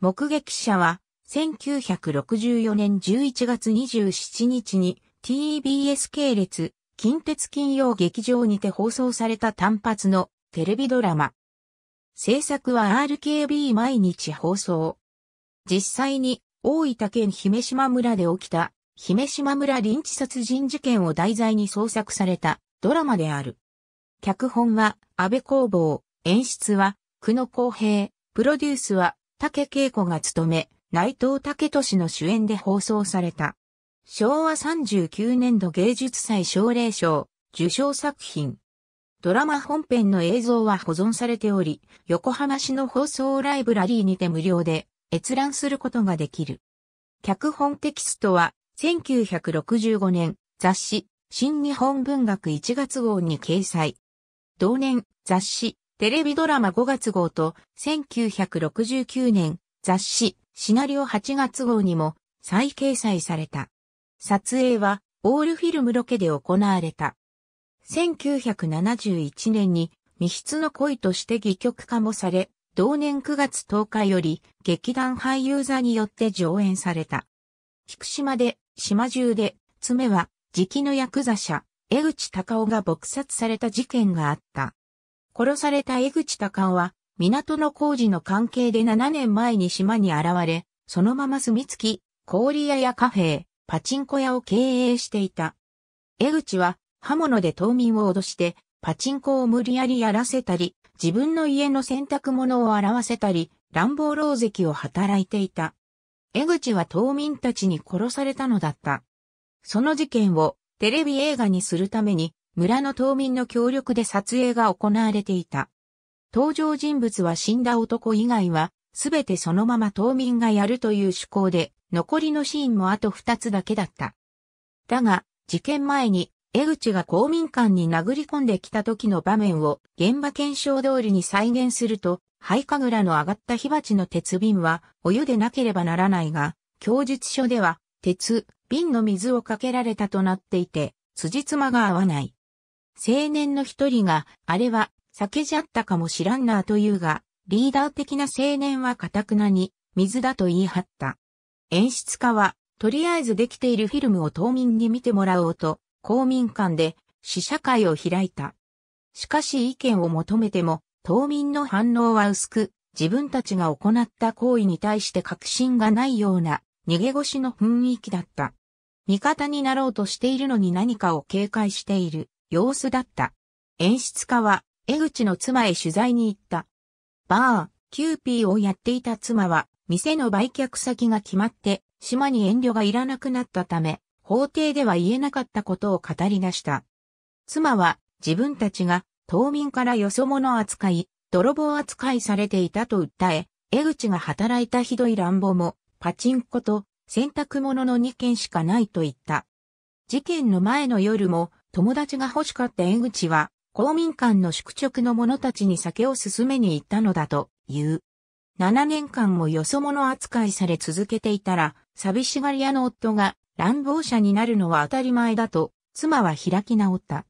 目撃者は、1964年11月27日に TBS 系列近鉄金曜劇場にて放送された単発のテレビドラマ。制作は RKB 毎日放送。実際に大分県姫島村で起きた姫島村臨時殺人事件を題材に創作されたドラマである。脚本は安倍工房、演出は久野公平、プロデュースは竹恵子が務め、内藤武俊の主演で放送された。昭和39年度芸術祭奨励賞、受賞作品。ドラマ本編の映像は保存されており、横浜市の放送ライブラリーにて無料で閲覧することができる。脚本テキストは、1965年、雑誌、新日本文学1月号に掲載。同年、雑誌、テレビドラマ5月号と1969年雑誌シナリオ8月号にも再掲載された。撮影はオールフィルムロケで行われた。1971年に未筆の恋として戯曲化もされ、同年9月10日より劇団俳優座によって上演された。菊島で、島中で、爪は、時期のヤクザ者、江口隆夫が撲殺された事件があった。殺された江口多官は、港の工事の関係で7年前に島に現れ、そのまま住み着き、氷屋やカフェ、パチンコ屋を経営していた。江口は刃物で島民を脅して、パチンコを無理やりやらせたり、自分の家の洗濯物を洗わせたり、乱暴狼藉を働いていた。江口は島民たちに殺されたのだった。その事件をテレビ映画にするために村の島民の協力で撮影が行われていた。登場人物は死んだ男以外は、すべてそのまま島民がやるという趣向で、残りのシーンもあと二つだけだった。だが、事件前に、江口が公民館に殴り込んできた時の場面を現場検証通りに再現すると、灰神楽の上がった火鉢の鉄瓶はお湯でなければならないが、供述書では鉄瓶の水をかけられたとなっていて、辻褄が合わない。青年の一人が、あれは、酒じゃったかもしらんなというが、リーダー的な青年はかたくなに、水だと言い張った。演出家は、とりあえずできているフィルムを島民に見てもらおうと、公民館で試写会を開いた。しかし意見を求めても、島民の反応は薄く、自分たちが行った行為に対して確信がないような、逃げ腰の雰囲気だった。味方になろうとしているのに何かを警戒している。様子だった。演出家は、江口の妻へ取材に行った。バー、キューピーをやっていた妻は、店の売却先が決まって、島に遠慮がいらなくなったため、法廷では言えなかったことを語り出した。妻は、自分たちが、島民からよそ者扱い、泥棒扱いされていたと訴え、江口が働いたひどい乱暴も、パチンコと洗濯物の2件しかないと言った。事件の前の夜も友達が欲しかった江口は、公民館の宿直の者たちに酒を勧めに行ったのだという。7年間もよそ者扱いされ続けていたら、寂しがり屋の夫が乱暴者になるのは当たり前だと、妻は開き直った。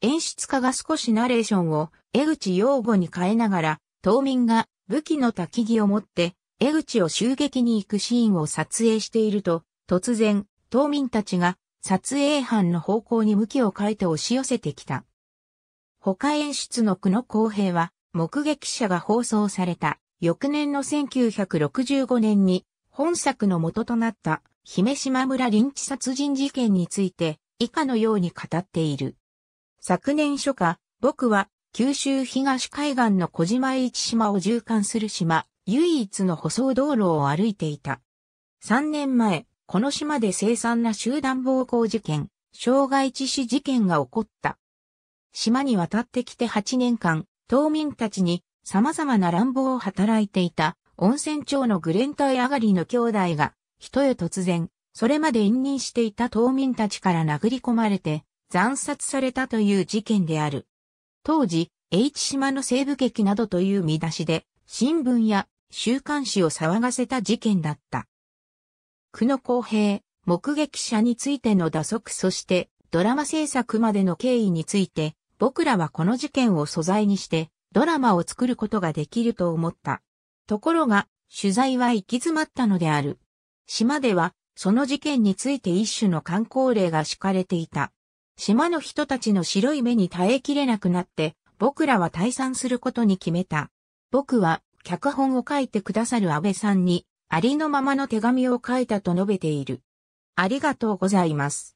演出家が少しナレーションを江口用語に変えながら、島民が武器の焚き木を持って、江口を襲撃に行くシーンを撮影していると、突然、島民たちが撮影班の方向に向きを変えて押し寄せてきた。他演出の久野公平は、目撃者が放送された、翌年の1965年に、本作の元となった、姫島村臨チ殺人事件について、以下のように語っている。昨年初夏、僕は、九州東海岸の小島一島を縦貫する島、唯一の舗装道路を歩いていた。3年前、この島で凄惨な集団暴行事件、傷害致死事件が起こった。島に渡ってきて8年間、島民たちに様々な乱暴を働いていた温泉町のグレンタイ上がりの兄弟が、人へ突然、それまで隠任していた島民たちから殴り込まれて、惨殺されたという事件である。当時、H 島の西部劇などという見出しで、新聞や週刊誌を騒がせた事件だった。久野公平、目撃者についての打足そしてドラマ制作までの経緯について、僕らはこの事件を素材にしてドラマを作ることができると思った。ところが、取材は行き詰まったのである。島では、その事件について一種の観光例が敷かれていた。島の人たちの白い目に耐えきれなくなって、僕らは退散することに決めた。僕は、脚本を書いてくださる安倍さんに、ありのままの手紙を書いたと述べている。ありがとうございます。